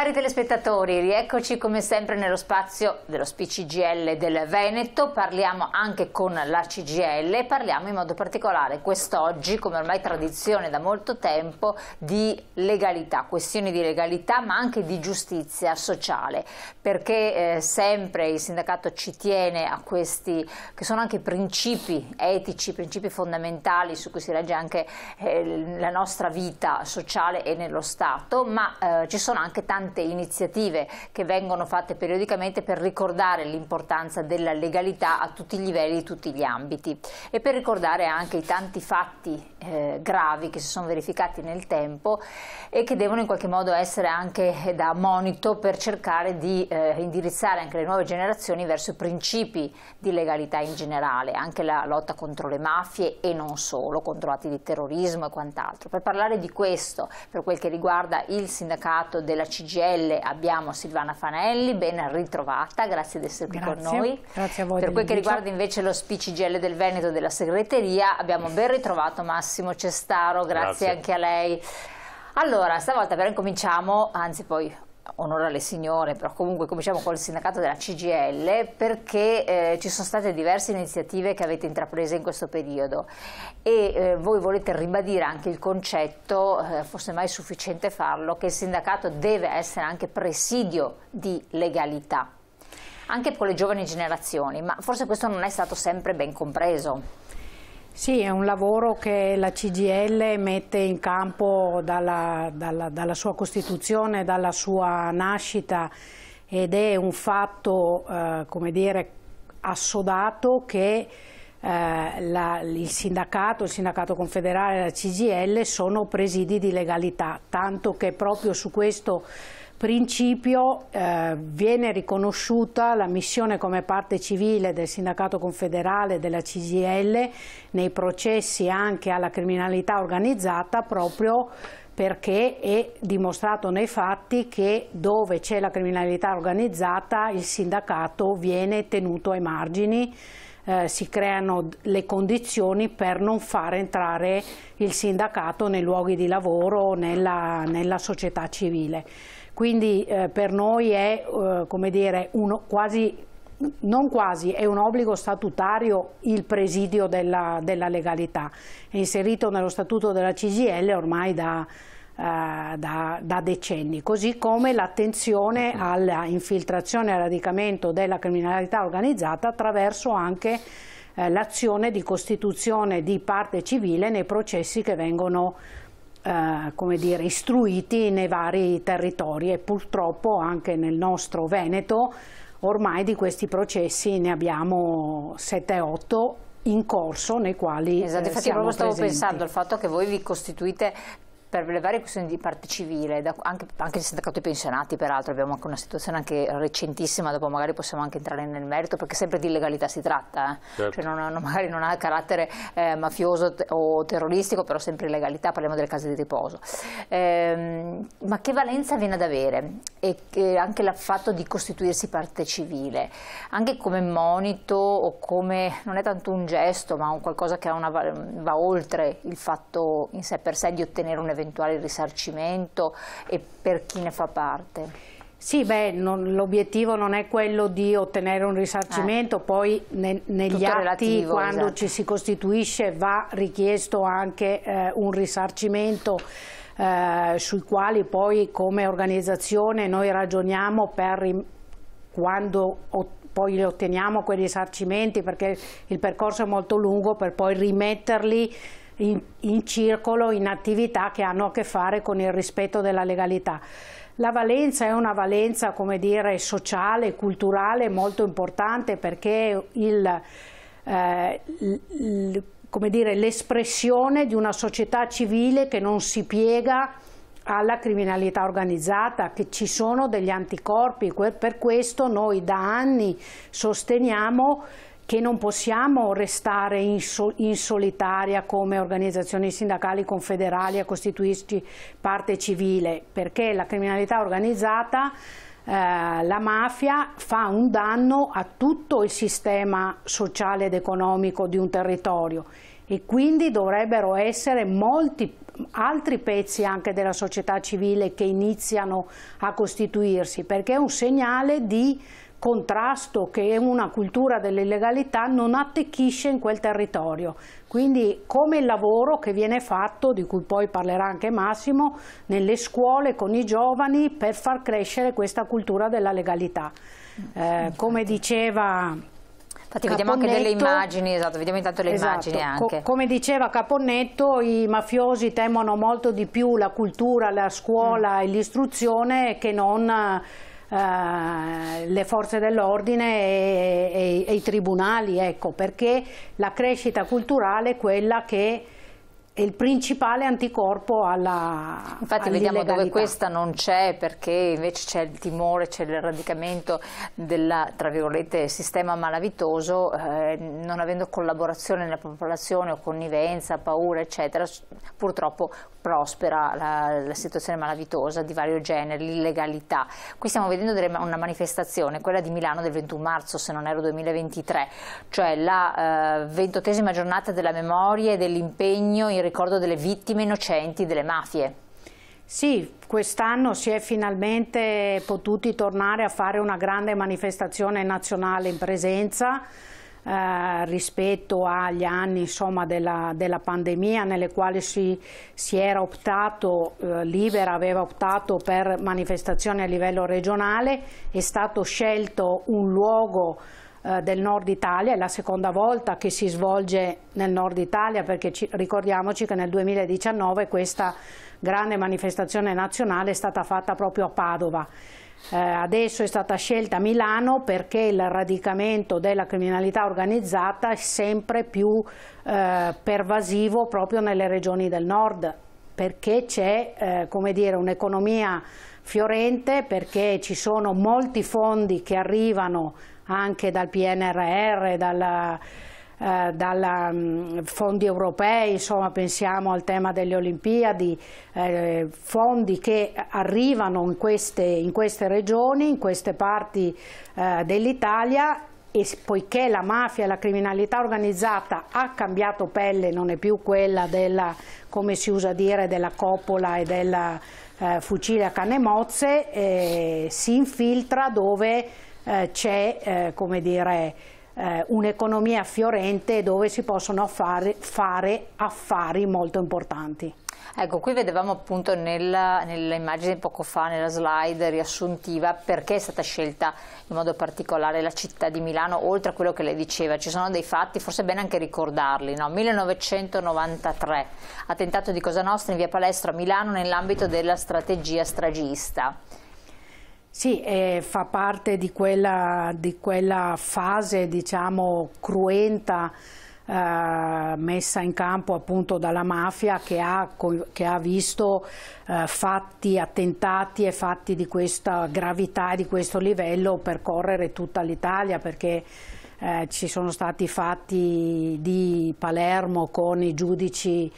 Cari telespettatori, rieccoci come sempre nello spazio dello SPCGL del Veneto, parliamo anche con la CGL e parliamo in modo particolare quest'oggi, come ormai tradizione da molto tempo, di legalità, questioni di legalità ma anche di giustizia sociale, perché eh, sempre il sindacato ci tiene a questi che sono anche principi etici, principi fondamentali su cui si regge anche eh, la nostra vita sociale e nello Stato, ma eh, ci sono anche tanti tante iniziative che vengono fatte periodicamente per ricordare l'importanza della legalità a tutti i livelli, di tutti gli ambiti e per ricordare anche i tanti fatti eh, gravi che si sono verificati nel tempo e che devono in qualche modo essere anche eh, da monito per cercare di eh, indirizzare anche le nuove generazioni verso i principi di legalità in generale, anche la lotta contro le mafie e non solo, contro atti di terrorismo e quant'altro. Per parlare di questo, per quel che riguarda il sindacato della CGA CGL abbiamo Silvana Fanelli, ben ritrovata, grazie di essere grazie. qui con noi. Grazie a voi. Per quel che riguarda invece lo SPCGL del Veneto della segreteria, abbiamo ben ritrovato Massimo Cestaro, grazie, grazie. anche a lei. Allora, stavolta però incominciamo, anzi poi onora le signore, però comunque cominciamo col sindacato della CGL perché eh, ci sono state diverse iniziative che avete intraprese in questo periodo e eh, voi volete ribadire anche il concetto, eh, forse mai sufficiente farlo, che il sindacato deve essere anche presidio di legalità, anche con le giovani generazioni, ma forse questo non è stato sempre ben compreso. Sì, è un lavoro che la CGL mette in campo dalla, dalla, dalla sua costituzione, dalla sua nascita ed è un fatto, eh, come dire, assodato che eh, la, il sindacato, il sindacato confederale e la CGL sono presidi di legalità, tanto che proprio su questo principio eh, viene riconosciuta la missione come parte civile del sindacato confederale della CGL nei processi anche alla criminalità organizzata proprio perché è dimostrato nei fatti che dove c'è la criminalità organizzata il sindacato viene tenuto ai margini eh, si creano le condizioni per non far entrare il sindacato nei luoghi di lavoro o nella, nella società civile. Quindi eh, per noi è eh, come dire, uno, quasi non quasi, è un obbligo statutario il presidio della, della, legalità, è inserito nello statuto della CGL ormai da, eh, da, da decenni, così come l'attenzione alla infiltrazione e al radicamento della criminalità organizzata attraverso anche eh, l'azione di costituzione di parte civile nei processi che vengono eh, come dire, istruiti nei vari territori e purtroppo anche nel nostro Veneto ormai di questi processi ne abbiamo 7-8 in corso nei quali esatto, eh, infatti proprio stavo presenti. pensando al fatto che voi vi costituite per le varie questioni di parte civile, da, anche, anche il sindacato dei pensionati peraltro, abbiamo anche una situazione anche recentissima, dopo magari possiamo anche entrare nel merito, perché sempre di illegalità si tratta, eh? certo. cioè non, magari non ha carattere eh, mafioso o terroristico, però sempre illegalità, parliamo delle case di riposo. Eh, ma che valenza viene ad avere? E anche il fatto di costituirsi parte civile, anche come monito o come, non è tanto un gesto, ma un qualcosa che una, va oltre il fatto in sé per sé di ottenere un evento eventuale risarcimento e per chi ne fa parte? Sì, beh, l'obiettivo non è quello di ottenere un risarcimento, eh. poi ne, negli Tutto atti relativo, quando esatto. ci si costituisce va richiesto anche eh, un risarcimento eh, sui quali poi come organizzazione noi ragioniamo per quando poi li otteniamo quei risarcimenti perché il percorso è molto lungo per poi rimetterli in, in circolo, in attività che hanno a che fare con il rispetto della legalità. La valenza è una valenza come dire, sociale, culturale molto importante perché il, eh, come dire, l'espressione di una società civile che non si piega alla criminalità organizzata, che ci sono degli anticorpi, per questo noi da anni sosteniamo che non possiamo restare in, sol in solitaria come organizzazioni sindacali confederali a costituirci parte civile, perché la criminalità organizzata eh, la mafia fa un danno a tutto il sistema sociale ed economico di un territorio e quindi dovrebbero essere molti altri pezzi anche della società civile che iniziano a costituirsi perché è un segnale di contrasto che è una cultura dell'illegalità non attecchisce in quel territorio. Quindi come il lavoro che viene fatto, di cui poi parlerà anche Massimo, nelle scuole con i giovani per far crescere questa cultura della legalità. Eh, come diceva Infatti vediamo anche delle immagini, esatto, vediamo intanto le esatto, immagini anche. Co come diceva Caponnetto, i mafiosi temono molto di più la cultura, la scuola mm. e l'istruzione che non eh, le forze dell'ordine e, e, e, i tribunali, ecco, perché la crescita culturale è quella che è il principale anticorpo alla Infatti vediamo dove questa non c'è perché invece c'è il timore, c'è il radicamento del sistema malavitoso, eh, non avendo collaborazione nella popolazione o connivenza, paura eccetera, purtroppo prospera la, la, situazione malavitosa di vario genere, l'illegalità. Qui stiamo vedendo delle, una manifestazione, quella di Milano del 21 marzo, se non ero 2023, cioè la eh, ventottesima eh, giornata della memoria e dell'impegno in ricordo delle vittime innocenti delle mafie. Sì, quest'anno si è finalmente potuti tornare a fare una grande manifestazione nazionale in presenza eh, rispetto agli anni insomma, della, della, pandemia nelle quali si, si era optato, eh, Libera aveva optato per manifestazioni a livello regionale, è stato scelto un luogo eh, del nord Italia, è la seconda volta che si svolge nel nord Italia perché ci, ricordiamoci che nel 2019 questa grande manifestazione nazionale è stata fatta proprio a Padova eh, adesso è stata scelta Milano perché il radicamento della criminalità organizzata è sempre più eh, pervasivo proprio nelle regioni del nord perché c'è eh, un'economia fiorente, perché ci sono molti fondi che arrivano anche dal PNRR, dalla, eh, mm, fondi europei, insomma, pensiamo al tema delle Olimpiadi, eh, fondi che arrivano in queste, in queste, regioni, in queste parti eh, dell'Italia e poiché la mafia e la criminalità organizzata ha cambiato pelle, non è più quella della, come si usa dire, della coppola e del eh, fucile a canne mozze, eh, si infiltra dove eh, c'è, eh, come dire, eh, un'economia fiorente dove si possono fare, fare affari molto importanti. Ecco, qui vedevamo appunto nell'immagine poco fa, nella slide riassuntiva, perché è stata scelta in modo particolare la città di Milano, oltre a quello che lei diceva. Ci sono dei fatti, forse è bene anche ricordarli. No? 1993, attentato di Cosa Nostra in via Palestra a Milano nell'ambito della strategia stragista. Sì, eh, fa parte di quella, di quella fase diciamo, cruenta eh, messa in campo appunto dalla mafia che ha, che ha visto eh, fatti, attentati e fatti di questa gravità e di questo livello percorrere tutta l'Italia perché eh, ci sono stati fatti di Palermo con i giudici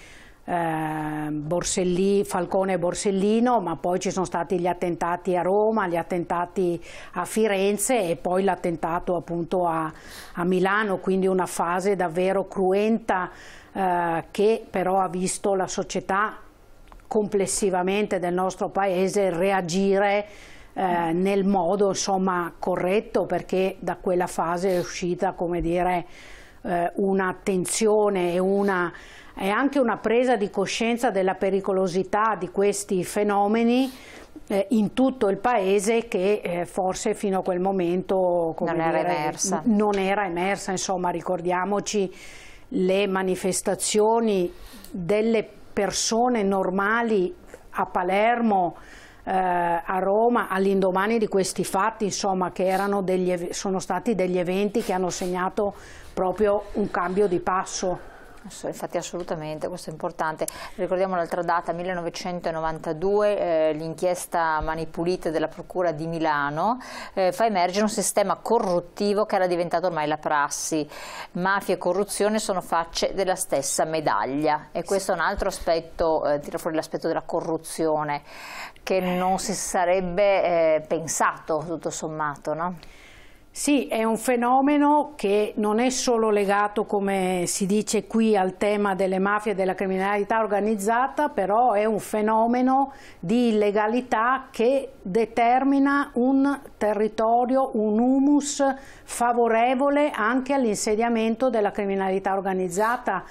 eh, Falcone e Borsellino, ma poi ci sono stati gli attentati a Roma, gli attentati a Firenze e poi l'attentato appunto a, a, Milano, quindi una fase davvero cruenta eh, che però ha visto la società complessivamente del nostro paese reagire eh, nel modo insomma corretto perché da quella fase è uscita come dire eh, un'attenzione e una è anche una presa di coscienza della pericolosità di questi fenomeni eh, in tutto il paese che eh, forse fino a quel momento non, dire, era emersa. non era emersa. Insomma, ricordiamoci le manifestazioni delle persone normali a Palermo eh, a Roma all'indomani di questi fatti, insomma, che degli, sono stati degli eventi che hanno segnato proprio un cambio di passo. Infatti assolutamente, questo è importante. Ricordiamo l'altra data, 1992, eh, l'inchiesta Pulite della Procura di Milano eh, fa emergere un sistema corruttivo che era diventato ormai la prassi. Mafia e corruzione sono facce della stessa medaglia e questo è un altro aspetto, eh, tira fuori l'aspetto della corruzione che non si sarebbe eh, pensato tutto sommato. No? Sì, è un fenomeno che non è solo legato, come si dice qui, al tema delle mafie e della criminalità organizzata, però è un fenomeno di illegalità che determina un territorio, un humus favorevole anche all'insediamento della criminalità organizzata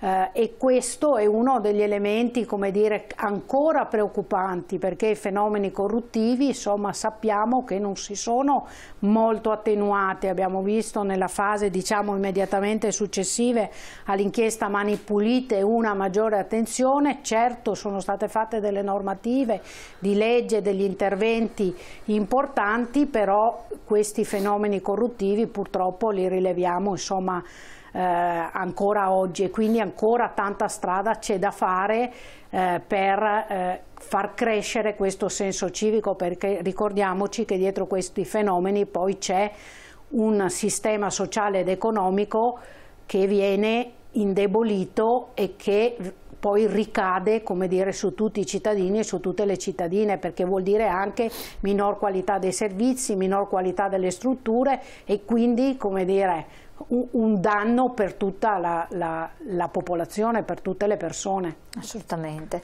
eh, e questo è uno degli elementi come dire, ancora preoccupanti perché i fenomeni corruttivi insomma, sappiamo che non si sono molto attenuati, abbiamo visto nella fase diciamo, immediatamente successiva all'inchiesta Mani Pulite una maggiore attenzione, certo sono state fatte delle normative di legge, degli interventi importanti, però questi fenomeni corruttivi purtroppo li rileviamo insomma, eh, ancora oggi e quindi ancora tanta strada c'è da fare eh, per eh, far crescere questo senso civico perché ricordiamoci che dietro questi fenomeni poi c'è un sistema sociale ed economico che viene indebolito e che poi ricade dire, su tutti i cittadini e su tutte le cittadine perché vuol dire anche minor qualità dei servizi, minor qualità delle strutture e quindi come dire, un danno per tutta la, la, la, popolazione, per tutte le persone. Assolutamente.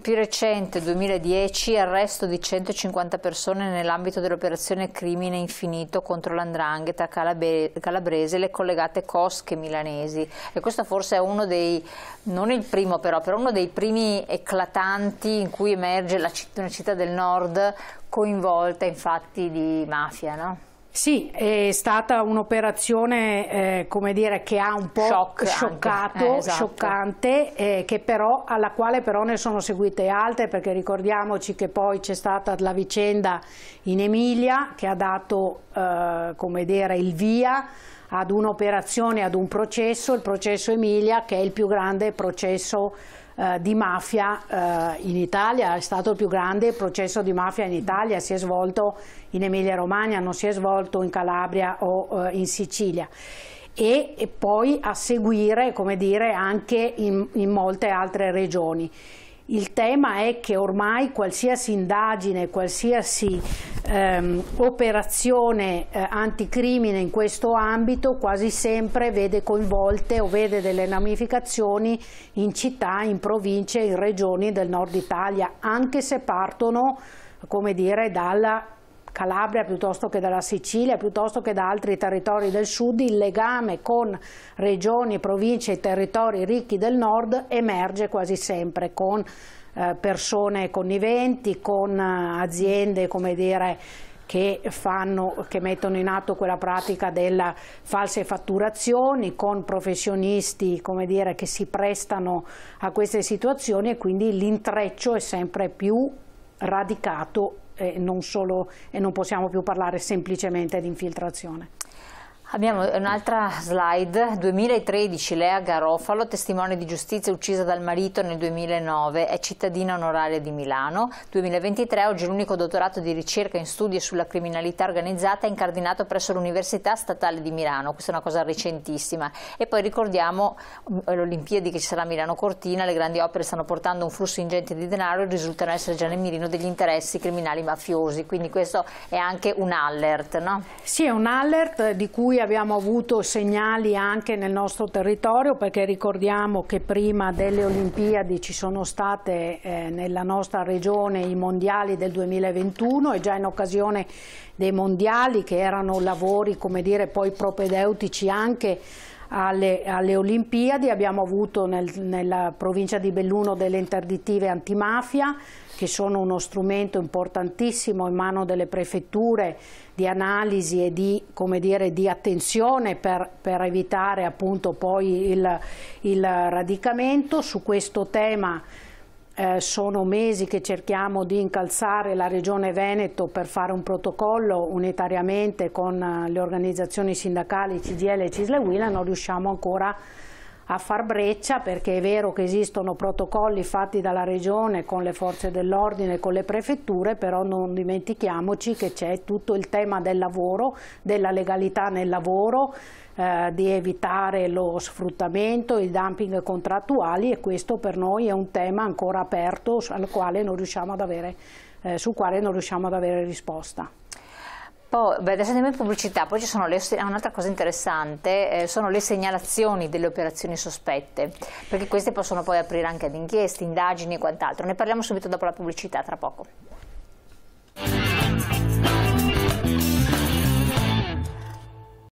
Più recente, 2010, arresto di 150 persone nell'ambito dell'operazione Crimine Infinito contro l'andrangheta calabrese e le collegate cosche milanesi. E questo forse è uno dei, non il primo però, però uno dei primi eclatanti in cui emerge citt una città del nord coinvolta infatti di mafia, no? Sì, è stata un'operazione eh, come dire che ha un po' Shock scioccato, eh, esatto. scioccante, eh, però, alla quale però ne sono seguite altre perché ricordiamoci che poi c'è stata la vicenda in Emilia che ha dato eh, come dire il via ad un'operazione, ad un processo, il processo Emilia che è il più grande processo eh, di mafia eh, in Italia, è stato il più grande processo di mafia in Italia, si è svolto in Emilia Romagna, non si è svolto in Calabria o eh, in Sicilia e, e poi a seguire dire, anche in, in molte altre regioni. Il tema è che ormai qualsiasi indagine, qualsiasi ehm, operazione eh, anticrimine in questo ambito quasi sempre vede coinvolte o vede delle ramificazioni in città, in province, in regioni del nord Italia, anche se partono come dire, dalla Calabria piuttosto che dalla Sicilia, piuttosto che da altri territori del sud, il legame con regioni, province e territori ricchi del nord emerge quasi sempre con eh, persone conniventi, con eh, aziende come dire, che, fanno, che mettono in atto quella pratica delle false fatturazioni, con professionisti come dire, che si prestano a queste situazioni e quindi l'intreccio è sempre più radicato e non, solo, e non possiamo più parlare semplicemente di infiltrazione. Abbiamo un'altra slide, 2013 Lea Garofalo, testimone di giustizia uccisa dal marito nel 2009, è cittadina onoraria di Milano. 2023, oggi l'unico dottorato di ricerca in studi sulla criminalità organizzata è incardinato presso l'Università Statale di Milano, questa è una cosa recentissima. E poi ricordiamo mm, le Olimpiadi che ci sarà a Milano Cortina, le grandi opere stanno portando un flusso ingente di denaro e risultano essere già nel mirino degli interessi criminali mafiosi, quindi questo è anche un alert, no? Sì, è un alert di cui cui abbiamo avuto segnali anche nel nostro territorio perché ricordiamo che prima delle Olimpiadi ci sono state eh, nella nostra regione i mondiali del 2021 e già in occasione dei mondiali che erano lavori come dire poi propedeutici anche alle, alle, Olimpiadi, abbiamo avuto nel, nella provincia di Belluno delle interdittive antimafia che sono uno strumento importantissimo in mano delle prefetture di analisi e di, dire, di attenzione per, per, evitare appunto poi il, il radicamento. Su questo tema eh, sono mesi che cerchiamo di incalzare la Regione Veneto per fare un protocollo unitariamente con eh, le organizzazioni sindacali CGL e Cisle Willa, non riusciamo ancora a a far breccia perché è vero che esistono protocolli fatti dalla Regione con le forze dell'ordine, con le prefetture, però non dimentichiamoci che c'è tutto il tema del lavoro, della legalità nel lavoro, eh, di evitare lo sfruttamento, i dumping contrattuali e questo per noi è un tema ancora aperto quale eh, sul quale non riusciamo ad avere risposta. Poi, beh, adesso andiamo in pubblicità, poi ci sono ah, un'altra cosa interessante, eh, sono le segnalazioni delle operazioni sospette, perché queste possono poi aprire anche ad inchieste, indagini e quant'altro. Ne parliamo subito dopo la pubblicità, tra poco.